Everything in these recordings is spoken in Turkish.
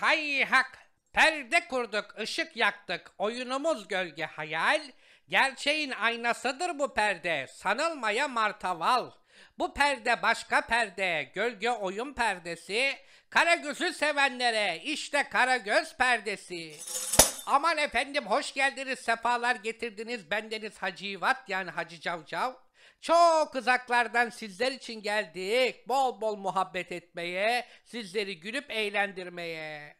hay hak. Perde kurduk, ışık yaktık, oyunumuz gölge hayal. Gerçeğin aynasıdır bu perde, sanılmaya martaval. Bu perde başka perde, gölge oyun perdesi. kara Karagöz'ü sevenlere işte kara göz perdesi. Aman efendim hoş geldiniz, sefalar getirdiniz. Bendeniz Hacı Yivat yani Hacı Cavcav. Çok uzaklardan sizler için geldik. Bol bol muhabbet etmeye, sizleri gülüp eğlendirmeye.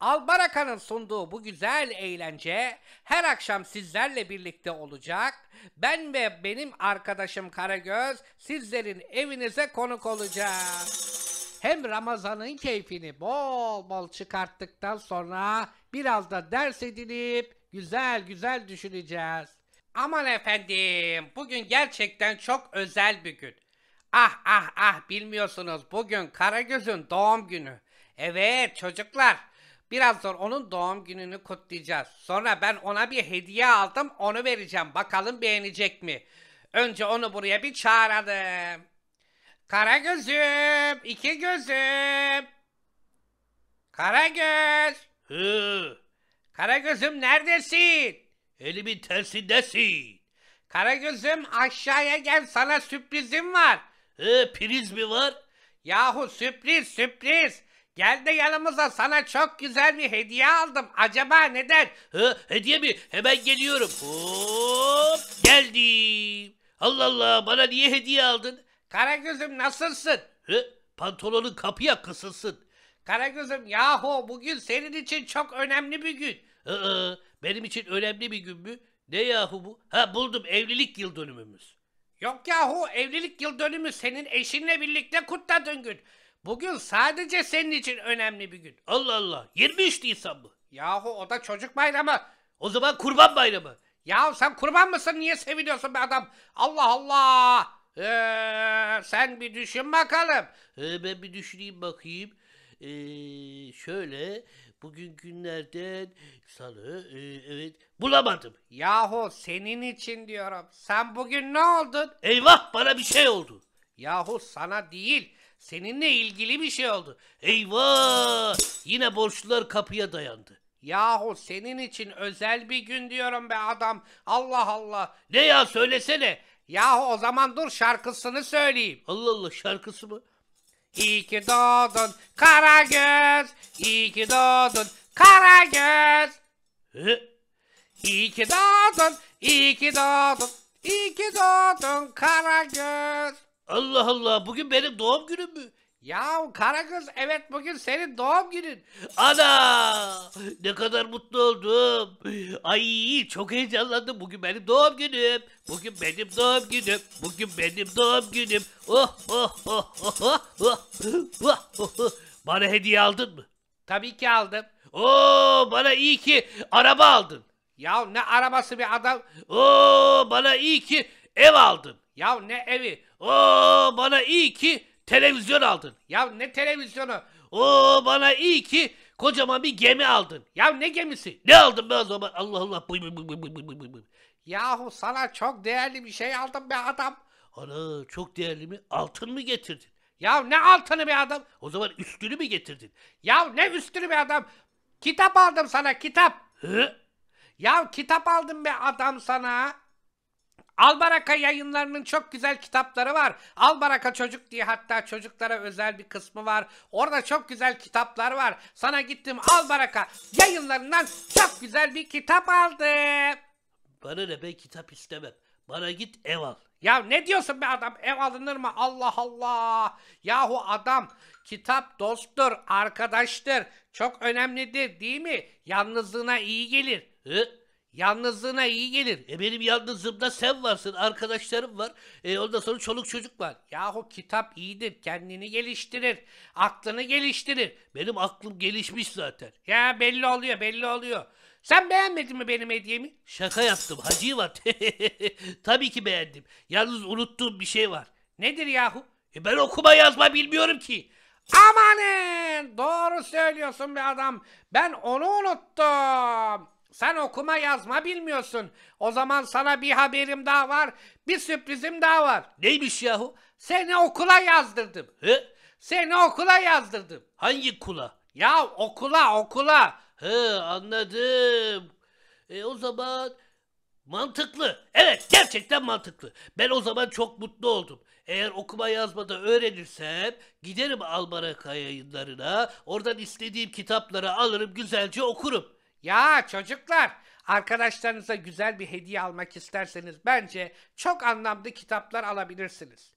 Albaraka'nın sunduğu bu güzel eğlence her akşam sizlerle birlikte olacak. Ben ve benim arkadaşım Karagöz sizlerin evinize konuk olacağım. Hem Ramazan'ın keyfini bol bol çıkarttıktan sonra biraz da ders edinip güzel güzel düşüneceğiz. Aman efendim, bugün gerçekten çok özel bir gün. Ah ah ah bilmiyorsunuz bugün Karagöz'ün doğum günü. Evet çocuklar, birazdan onun doğum gününü kutlayacağız. Sonra ben ona bir hediye aldım, onu vereceğim. Bakalım beğenecek mi? Önce onu buraya bir çağıralım. Karagöz'üm, iki gözüm. Karagöz. Hı. Karagöz'üm neredesin? Elimin tersindesin. Karagöz'üm aşağıya gel sana sürprizim var. He, priz mi var? Yahu sürpriz sürpriz. Gel de yanımıza sana çok güzel bir hediye aldım. Acaba neden? He, hediye mi? Hemen geliyorum. Hop geldim. Allah Allah bana niye hediye aldın? Karagöz'üm nasılsın? He, pantolonun kapıya kısılsın. Karagöz'üm yahu bugün senin için çok önemli bir gün. Ee, benim için önemli bir gün mü? Ne yahu bu? Ha buldum evlilik yıl dönümümüz. Yok yahu evlilik yıl dönümü senin eşinle birlikte kutladığın gün. Bugün sadece senin için önemli bir gün. Allah Allah 23 Nisan mı? Yahu o da çocuk bayramı. O zaman kurban bayramı. Ya sen kurban mısın niye seviniyorsun be adam? Allah Allah. Ee, sen bir düşün bakalım. Ee, ben bir düşüneyim bakayım e, şöyle bugün günlerden salı e, evet bulamadım. Yahu senin için diyorum. Sen bugün ne oldun? Eyvah bana bir şey oldu. Yahu sana değil. Seninle ilgili bir şey oldu. Eyvah! Yine borçlular kapıya dayandı. Yahu senin için özel bir gün diyorum be adam. Allah Allah. Ne ya söylesene. Yahu o zaman dur şarkısını söyleyeyim. Allah Allah şarkısı mı? İyi ki doğdun kara göz. İyi ki doğdun kara göz. İyi ki doğdun, iyi ki doğdun, iyi ki doğdun kara göz. Allah Allah bugün benim doğum günüm mü? Ya Karagöz evet bugün senin doğum günün. Ana! Ne kadar mutlu oldum. Ay çok heyecanlandım. Bugün benim doğum günüm. Bugün benim doğum günüm. Bugün benim doğum günüm. Oh oh oh oh oh oh. oh, oh, oh. Bana hediye aldın mı? Tabii ki aldım. Oo bana iyi ki araba aldın. Ya ne arabası bir adam. Oo bana iyi ki ev aldın. Ya ne evi. Oo bana iyi ki Televizyon aldın. Ya ne televizyonu? Oo bana iyi ki kocaman bir gemi aldın. Ya ne gemisi? Ne aldın ben o zaman? Allah Allah. Buy, buy, buy, buy, buy, buy. Yahu sana çok değerli bir şey aldım be adam. Ana çok değerli mi? Altın mı getirdin? Ya ne altını bir adam? O zaman üstünü mü getirdin? Ya ne üstünü bir adam? Kitap aldım sana kitap. Hı? Ya kitap aldım be adam sana. Albaraka yayınlarının çok güzel kitapları var. Albaraka Çocuk diye hatta çocuklara özel bir kısmı var. Orada çok güzel kitaplar var. Sana gittim Albaraka yayınlarından çok güzel bir kitap aldım. Bana ne ben kitap istemem. Bana git ev al. Ya ne diyorsun be adam? Ev alınır mı? Allah Allah. Yahu adam kitap dosttur, arkadaştır. Çok önemlidir değil mi? Yalnızlığına iyi gelir. Hı? Yalnızlığına iyi gelir. E benim yalnızlığımda sen varsın, arkadaşlarım var. E ondan sonra çoluk çocuk var. Yahu kitap iyidir, kendini geliştirir, aklını geliştirir. Benim aklım gelişmiş zaten. Ya belli oluyor, belli oluyor. Sen beğenmedin mi benim hediyemi? Şaka yaptım, hacı var. Tabii ki beğendim. Yalnız unuttuğum bir şey var. Nedir yahu? E ben okuma yazma bilmiyorum ki. Amanın! Doğru söylüyorsun be adam. Ben onu unuttum. Sen okuma yazma bilmiyorsun. O zaman sana bir haberim daha var. Bir sürprizim daha var. Neymiş yahu? Seni okula yazdırdım. He? Seni okula yazdırdım. Hangi kula? Ya okula okula. He anladım. E o zaman mantıklı. Evet gerçekten mantıklı. Ben o zaman çok mutlu oldum. Eğer okuma yazmada öğrenirsem giderim Almara yayınlarına. Oradan istediğim kitapları alırım güzelce okurum. Ya çocuklar, arkadaşlarınıza güzel bir hediye almak isterseniz bence çok anlamlı kitaplar alabilirsiniz.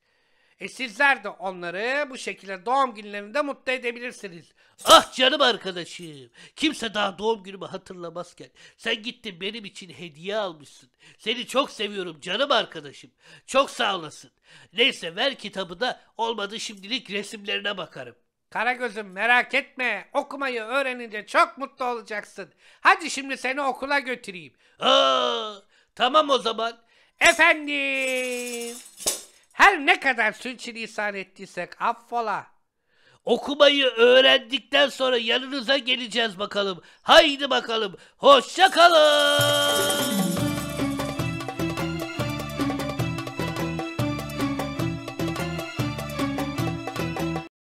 E sizler de onları bu şekilde doğum günlerinde mutlu edebilirsiniz. Ah canım arkadaşım. Kimse daha doğum günümü hatırlamazken sen gittin benim için hediye almışsın. Seni çok seviyorum canım arkadaşım. Çok sağ olasın. Neyse ver kitabı da olmadı şimdilik resimlerine bakarım. Karagöz'üm merak etme. Okumayı öğrenince çok mutlu olacaksın. Hadi şimdi seni okula götüreyim. Aa, tamam o zaman. Efendim. Her ne kadar sürçülisan ettiysek affola. Okumayı öğrendikten sonra yanınıza geleceğiz bakalım. Haydi bakalım. Hoşça kalın.